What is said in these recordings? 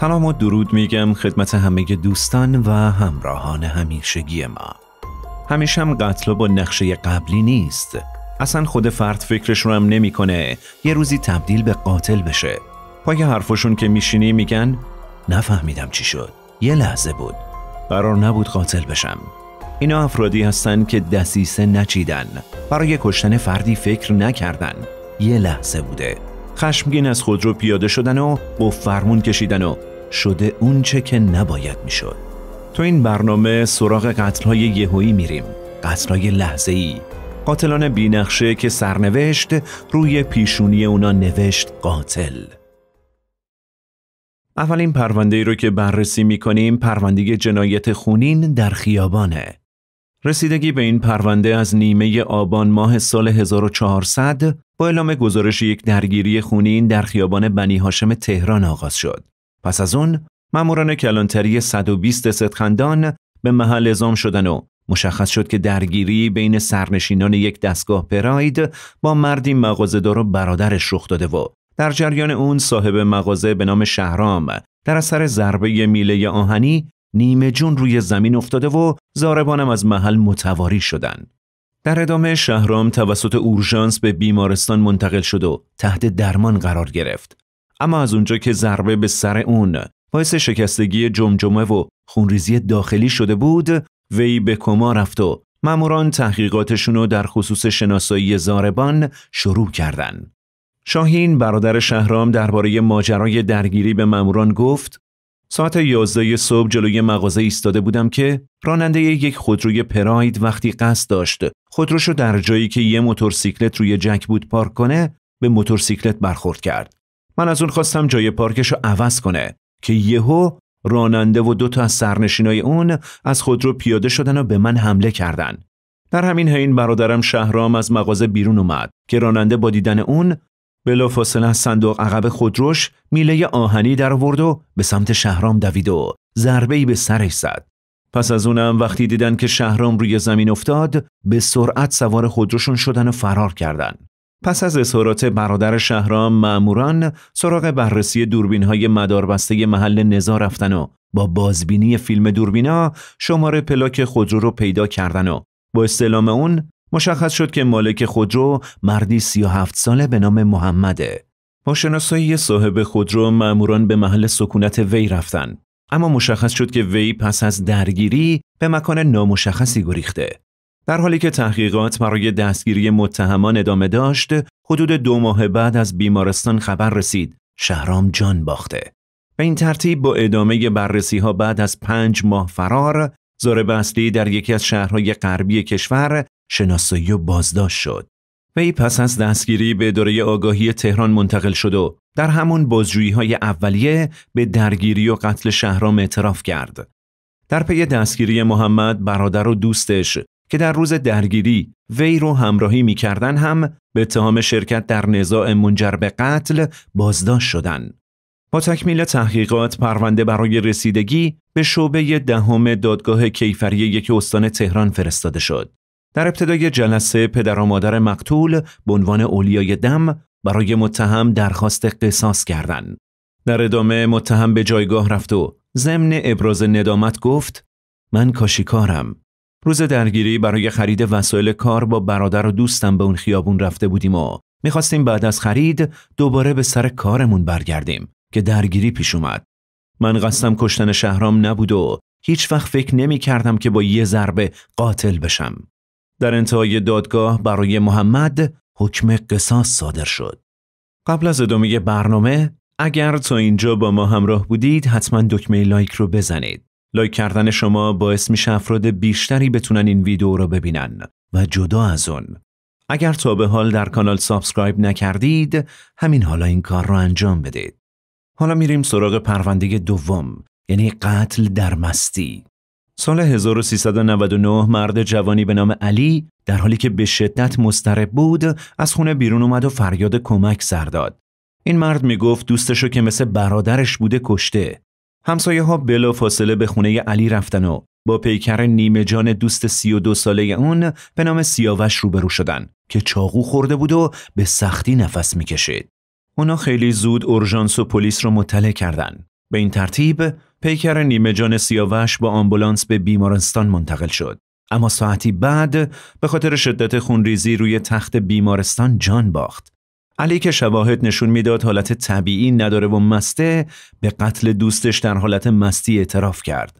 سلام و درود میگم خدمت همه دوستان و همراهان همیشگی ما همیشه هم قتل با نقشه قبلی نیست اصلا خود فرد فکرش رو هم نمیکنه یه روزی تبدیل به قاتل بشه پای حرفشون که میشینی میگن نفهمیدم چی شد یه لحظه بود قرار نبود قاتل بشم اینا افرادی هستن که دسیسه نچیدن برای کشتن فردی فکر نکردن یه لحظه بوده خشمگین از خود رو پیاده شدن و با فرمون کشیدن و شده اونچه که نباید میشد تو این برنامه سراغ های یهویی میریم های لحظه ای قاتلان بینقشه که سرنوشت روی پیشونی اونا نوشت قاتل اولین پرونده ای رو که بررسی می کنیم پرونده جنایت خونین در خیابانه. رسیدگی به این پرونده از نیمه آبان ماه سال 1400 با اعلام گزارش یک درگیری خونین در خیابان بنی هاشم تهران آغاز شد. پس از اون ماموران کلانتری 120 ستخندان به محل اعزام شدن و مشخص شد که درگیری بین سرنشینان یک دستگاه پراید با مردی مغازهدار و برادرش رخ داده و در جریان اون صاحب مغازه به نام شهرام در اثر ضربه میله آهنی نیمه جون روی زمین افتاده و زاربانم از محل متواری شدن. در ادامه شهرام توسط اورژانس به بیمارستان منتقل شد و تحت درمان قرار گرفت. اما از اونجا که ضربه به سر اون باعث شکستگی جمجمه و خونریزی داخلی شده بود وی به کما رفت و ماموران تحقیقاتشون رو در خصوص شناسایی زاربان شروع کردند. شاهین برادر شهرام درباره ماجرای درگیری به ماموران گفت ساعت 11 صبح جلوی مغازه ایستاده بودم که راننده یک خودروی پراید وقتی قصد داشت خودروشو در جایی که یه موتورسیکلت روی جک بود پارک کنه به موتورسیکلت برخورد کرد. من از اون خواستم جای پارکش رو عوض کنه که یهو راننده و دو تا از سرنشینای اون از خودرو پیاده شدن و به من حمله کردن. در همین حین برادرم شهرام از مغازه بیرون اومد که راننده با دیدن اون بلافاصله از صندوق عقب خودروش میله آهنی در آورد و به سمت شهرام دوید و ضربه ای به سرش زد. پس از اونم وقتی دیدن که شهرام روی زمین افتاد به سرعت سوار خودروشون شدن و فرار کردن. پس از اظهارات برادر شهرام معموران سراغ بررسی دوربین های مداربسته محل نزا رفتن و با بازبینی فیلم دوربینا شماره پلاک خودرو رو پیدا کردن و با استلام اون مشخص شد که مالک خودرو مردی 37 ساله به نام محمده. با شناسایی صاحب خودرو معموران به محل سکونت وی رفتن. اما مشخص شد که وی پس از درگیری به مکان نامشخصی گریخته. در حالی که تحقیقات برای دستگیری متهمان ادامه داشت، حدود دو ماه بعد از بیمارستان خبر رسید شهرام جان باخته. به این ترتیب با ادامه بررسی ها بعد از پنج ماه فرار، زارب اصلی در یکی از شهرهای غربی کشور شناسایی و بازداشت شد. وی پس از دستگیری به اداره آگاهی تهران منتقل شد و در همون بازجویی های اولیه به درگیری و قتل شهرام اعتراف کرد. در پی دستگیری محمد برادر و دوستش که در روز درگیری وی رو همراهی میکردن هم به اتهام شرکت در نزاع منجر به قتل بازداشت شدند. با تکمیل تحقیقات پرونده برای رسیدگی به شعبه دهم دادگاه کیفری یک استان تهران فرستاده شد. در ابتدای جلسه پدر و مادر مقتول به عنوان اولیای دم برای متهم درخواست قصاص کردند. در ادامه متهم به جایگاه رفت و ضمن ابراز ندامت گفت من کاشیکارم روز درگیری برای خرید وسایل کار با برادر و دوستم به اون خیابون رفته بودیم و میخواستیم بعد از خرید دوباره به سر کارمون برگردیم که درگیری پیش اومد. من قصدم کشتن شهرام نبود و هیچ وقت فکر نمی کردم که با یه ضربه قاتل بشم. در انتهای دادگاه برای محمد حکم قصاص صادر شد. قبل از ادامه برنامه اگر تا اینجا با ما همراه بودید حتما دکمه لایک رو بزنید. لایک کردن شما باعث میشه افراد بیشتری بتونن این ویدیو رو ببینن و جدا از اون اگر تا به حال در کانال سابسکرایب نکردید همین حالا این کار رو انجام بدید حالا میریم سراغ پرونده دوم یعنی قتل در مستی سال 1399 مرد جوانی به نام علی در حالی که به شدت مضطرب بود از خونه بیرون اومد و فریاد کمک سر داد این مرد میگفت دوستشو که مثل برادرش بوده کشته همسایه ها بلا فاصله به خونه علی رفتن و با پیکر نیمه جان دوست سی و دو ساله اون به نام سیاوش روبرو شدن که چاقو خورده بود و به سختی نفس میکشید. اونا خیلی زود اورژانس و پلیس رو مطلع کردن. به این ترتیب پیکر نیمه جان سیاوش با آمبولانس به بیمارستان منتقل شد. اما ساعتی بعد به خاطر شدت خونریزی روی تخت بیمارستان جان باخت علی که شواهد نشون میداد حالت طبیعی نداره و مسته به قتل دوستش در حالت مستی اعتراف کرد.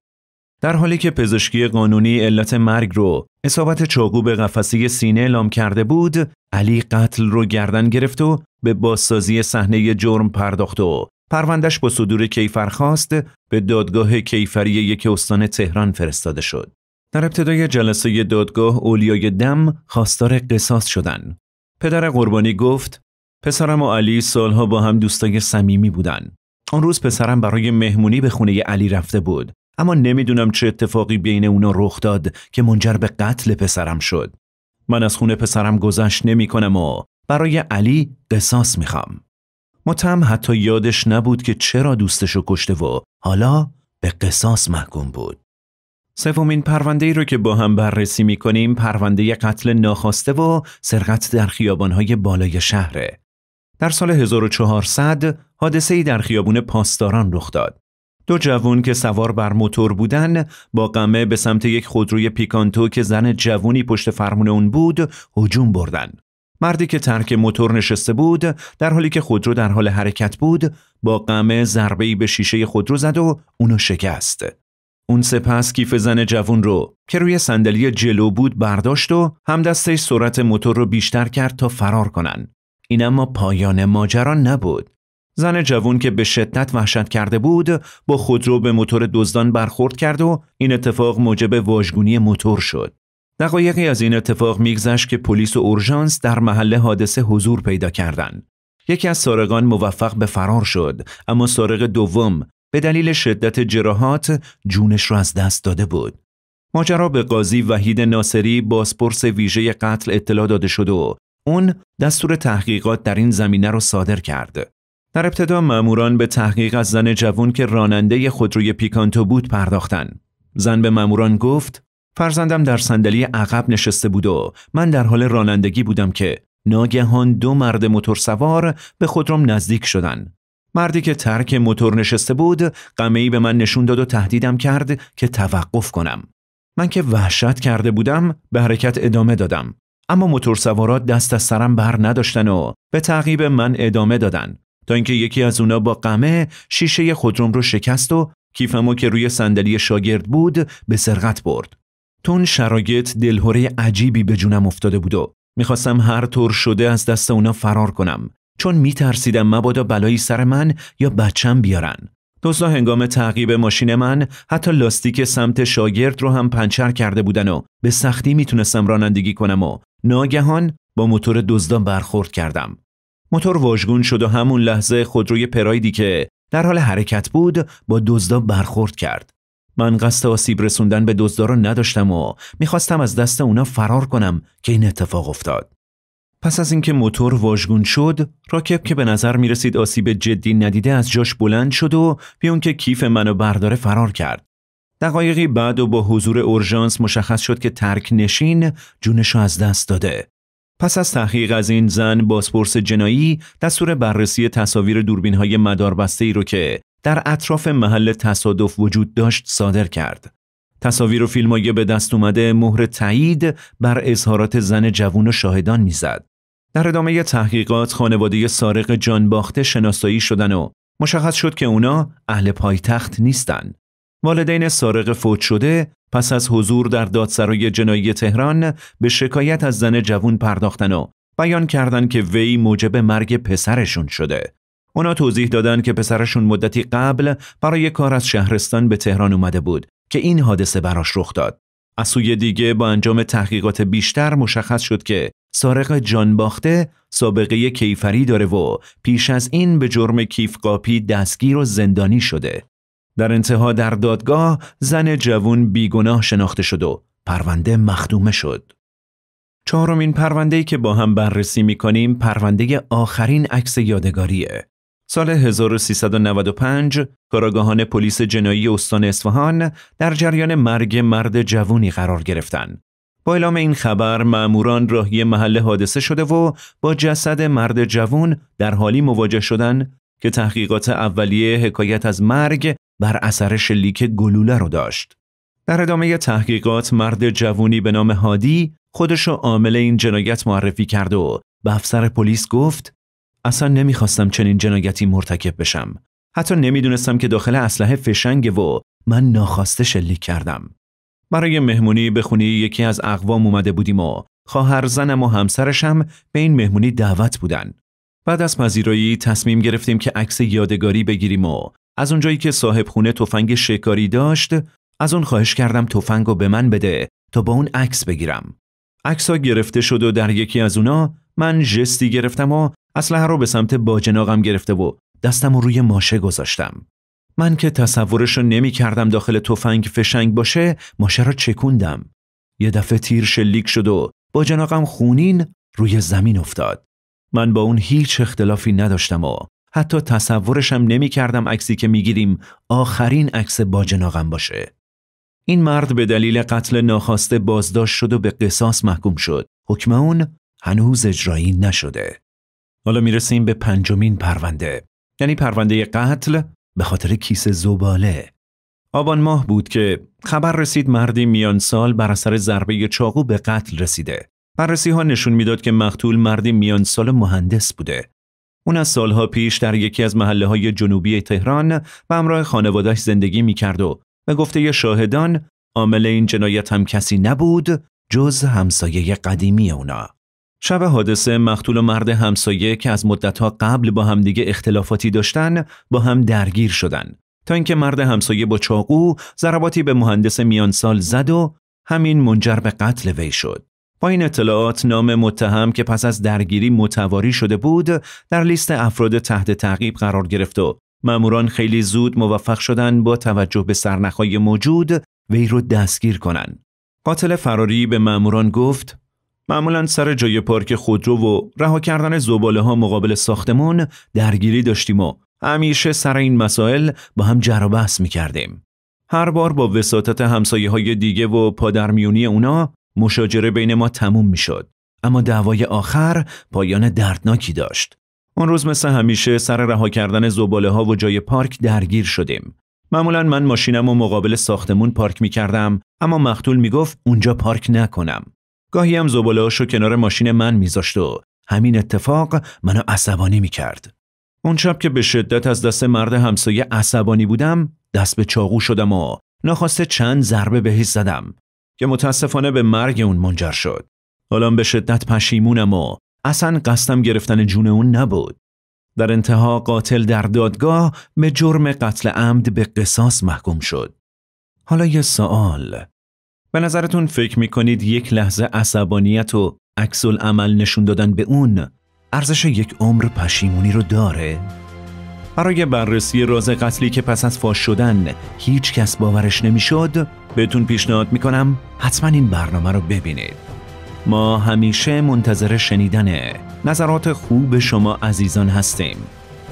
در حالی که پزشکی قانونی علت مرگ رو اصابت چاقو به قفسه سینه اعلام کرده بود، علی قتل رو گردن گرفت و به بازسازی صحنه جرم پرداخت و پروندش با صدور خواست به دادگاه کیفری یک استان تهران فرستاده شد. در ابتدای جلسه دادگاه اولیای دم خواستار قصاص شدن. پدر قربانی گفت پسرم و علی سالها با هم دوستای صمیمی بودن. آن روز پسرم برای مهمونی به خونه علی رفته بود اما نمیدونم چه اتفاقی بین اونا رخ داد که منجر به قتل پسرم شد. من از خونه پسرم گذشت نمی کنم و برای علی قصاص میخوام. متهم حتی یادش نبود که چرا دوستشو کشته و حالا به قصاص محکوم بود. سومین پرونده ای رو که با هم بررسی می کنیم پرونده قتل ناخواسته و سرقت در های بالای شهره. در سال 1400 حادثه ای در خیابون پاسداران رخ داد. دو جوون که سوار بر موتور بودن با قمه به سمت یک خودروی پیکانتو که زن جوونی پشت فرمون اون بود هجوم بردن. مردی که ترک موتور نشسته بود در حالی که خودرو در حال حرکت بود با قمه ضربه ای به شیشه خودرو زد و اونو شکست. اون سپس کیف زن جوون رو که روی صندلی جلو بود برداشت و همدستش سرعت موتور رو بیشتر کرد تا فرار کنن. این اما پایان ماجرا نبود. زن جوون که به شدت وحشت کرده بود با خودرو به موتور دزدان برخورد کرد و این اتفاق موجب واژگونی موتور شد. دقایقی از این اتفاق میگذشت که پلیس و اورژانس در محل حادثه حضور پیدا کردند. یکی از سارقان موفق به فرار شد اما سارق دوم به دلیل شدت جراحات جونش را از دست داده بود. ماجرا به قاضی وحید ناصری بازپرس ویژه قتل اطلاع داده شد و اون دستور تحقیقات در این زمینه را صادر کرد. در ابتدا ماموران به تحقیق از زن جوان که راننده خودروی پیکانتو بود پرداختن. زن به ماموران گفت: فرزندم در صندلی عقب نشسته بود و من در حال رانندگی بودم که ناگهان دو مرد موتورسوار به خودروم نزدیک شدند. مردی که ترک موتور نشسته بود قمی به من نشون داد و تهدیدم کرد که توقف کنم. من که وحشت کرده بودم به حرکت ادامه دادم اما موتورسوارا دست از سرم بر نداشتن و به تعقیب من ادامه دادن تا اینکه یکی از اونا با قمه شیشه خودروم رو شکست و کیفمو که روی صندلی شاگرد بود به سرقت برد تون شرایط دلهوره عجیبی به جونم افتاده بود و میخواستم هر طور شده از دست اونا فرار کنم چون میترسیدم مبادا بلایی سر من یا بچم بیارن دوستا هنگام تعقیب ماشین من حتی لاستیک سمت شاگرد رو هم پنچر کرده بودن و به سختی میتونستم رانندگی کنم و ناگهان با موتور دزدان برخورد کردم. موتور واژگون شد و همون لحظه خودروی پرایدی که در حال حرکت بود با دزدا برخورد کرد. من قصد آسیب رسوندن به دزدا را نداشتم و میخواستم از دست اونا فرار کنم که این اتفاق افتاد. پس از اینکه موتور واژگون شد، راکب که به نظر میرسید آسیب جدی ندیده از جاش بلند شد و بی که کیف منو برداره فرار کرد. دقایقی بعد و با حضور اورژانس مشخص شد که ترک نشین جونش از دست داده. پس از تحقیق از این زن بازپرس جنایی دستور بررسی تصاویر دوربین های مداربسته ای رو که در اطراف محل تصادف وجود داشت صادر کرد. تصاویر و فیلم های به دست اومده مهر تایید بر اظهارات زن جوون و شاهدان میزد. در ادامه تحقیقات خانواده سارق جانباخته شناسایی شدن و مشخص شد که اونا اهل پایتخت نیستند. والدین سارق فوت شده پس از حضور در دادسرای جنایی تهران به شکایت از زن جوون پرداختن و بیان کردند که وی موجب مرگ پسرشون شده. اونا توضیح دادن که پسرشون مدتی قبل برای کار از شهرستان به تهران اومده بود که این حادثه براش رخ داد. از سوی دیگه با انجام تحقیقات بیشتر مشخص شد که سارق جانباخته سابقه کیفری داره و پیش از این به جرم کیف دستگیر و زندانی شده. در انتها در دادگاه زن جوون بیگناه شناخته شد و پرونده مخدومه شد. چهارمین پرونده که با هم بررسی می کنیم پرونده آخرین عکس یادگاریه. سال 1395 کاراگاهان پلیس جنایی استان اصفهان در جریان مرگ مرد جوونی قرار گرفتند. با اعلام این خبر ماموران راهی محل حادثه شده و با جسد مرد جوون در حالی مواجه شدند که تحقیقات اولیه حکایت از مرگ بر اثر شلیک گلوله رو داشت. در ادامه تحقیقات مرد جوونی به نام هادی خودشو عامل این جنایت معرفی کرد و به افسر پلیس گفت اصلا نمیخواستم چنین جنایتی مرتکب بشم. حتی نمیدونستم که داخل اسلحه فشنگ و من ناخواسته شلیک کردم. برای مهمونی به خونه یکی از اقوام اومده بودیم و خواهر زنم و همسرشم به این مهمونی دعوت بودن. بعد از پذیرایی تصمیم گرفتیم که عکس یادگاری بگیریم و از اونجایی که صاحب خونه تفنگ شکاری داشت از اون خواهش کردم تفنگ رو به من بده تا با اون عکس بگیرم عکس ها گرفته شد و در یکی از اونا من جستی گرفتم و اسلحه رو به سمت باجناقم گرفته و دستم رو روی ماشه گذاشتم من که تصورش رو نمی کردم داخل تفنگ فشنگ باشه ماشه رو چکوندم یه دفعه تیر شلیک شد و جناقم خونین روی زمین افتاد من با اون هیچ اختلافی نداشتم و حتی تصورشم نمی کردم عکسی که می گیریم آخرین عکس باجناغم باشه. این مرد به دلیل قتل ناخواسته بازداشت شد و به قصاص محکوم شد. حکم اون هنوز اجرایی نشده. حالا رسیم به پنجمین پرونده. یعنی پرونده قتل به خاطر کیسه زباله. آبان ماه بود که خبر رسید مردی میان سال بر اثر ضربه چاقو به قتل رسیده. بررسی ها نشون میداد که مقتول مردی میان سال مهندس بوده. اون از سالها پیش در یکی از محله های جنوبی تهران به همراه خانوادهش زندگی میکرد و به گفته شاهدان عامل این جنایت هم کسی نبود جز همسایه قدیمی اونا. شب حادثه مقتول و مرد همسایه که از مدتها قبل با همدیگه اختلافاتی داشتن با هم درگیر شدن تا اینکه مرد همسایه با چاقو ضرباتی به مهندس میانسال زد و همین منجر به قتل وی شد. با این اطلاعات نام متهم که پس از درگیری متواری شده بود در لیست افراد تحت تعقیب قرار گرفت و ماموران خیلی زود موفق شدن با توجه به سرنخهای موجود وی رو دستگیر کنند. قاتل فراری به ماموران گفت معمولا سر جای پارک خودرو و رها کردن زباله ها مقابل ساختمان، درگیری داشتیم و همیشه سر این مسائل با هم جر و می کردیم. هر بار با وساطت همسایه های دیگه و پادرمیونی اونا مشاجره بین ما تموم میشد اما دعوای آخر پایان دردناکی داشت اون روز مثل همیشه سر رها کردن زباله ها و جای پارک درگیر شدیم معمولا من ماشینم و مقابل ساختمون پارک می کردم اما مختول می گفت اونجا پارک نکنم. گاهی هم هاشو کنار ماشین من میذاشت و همین اتفاق منو عصبانی می کرد. اون شب که به شدت از دست مرد همسایه عصبانی بودم دست به چاقو شدم و ناخواسته چند ضربه بهش زدم که متاسفانه به مرگ اون منجر شد. حالا به شدت پشیمونم و اصلا قصدم گرفتن جون اون نبود. در انتها قاتل در دادگاه به جرم قتل عمد به قصاص محکوم شد. حالا یه سوال. به نظرتون فکر میکنید یک لحظه عصبانیت و عکس عمل نشون دادن به اون ارزش یک عمر پشیمونی رو داره؟ برای بررسی راز قتلی که پس از فاش شدن هیچ کس باورش نمیشد بهتون پیشنهاد میکنم حتما این برنامه رو ببینید ما همیشه منتظر شنیدن نظرات خوب شما عزیزان هستیم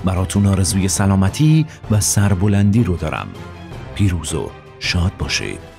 براتون آرزوی سلامتی و سربلندی رو دارم پیروز و شاد باشید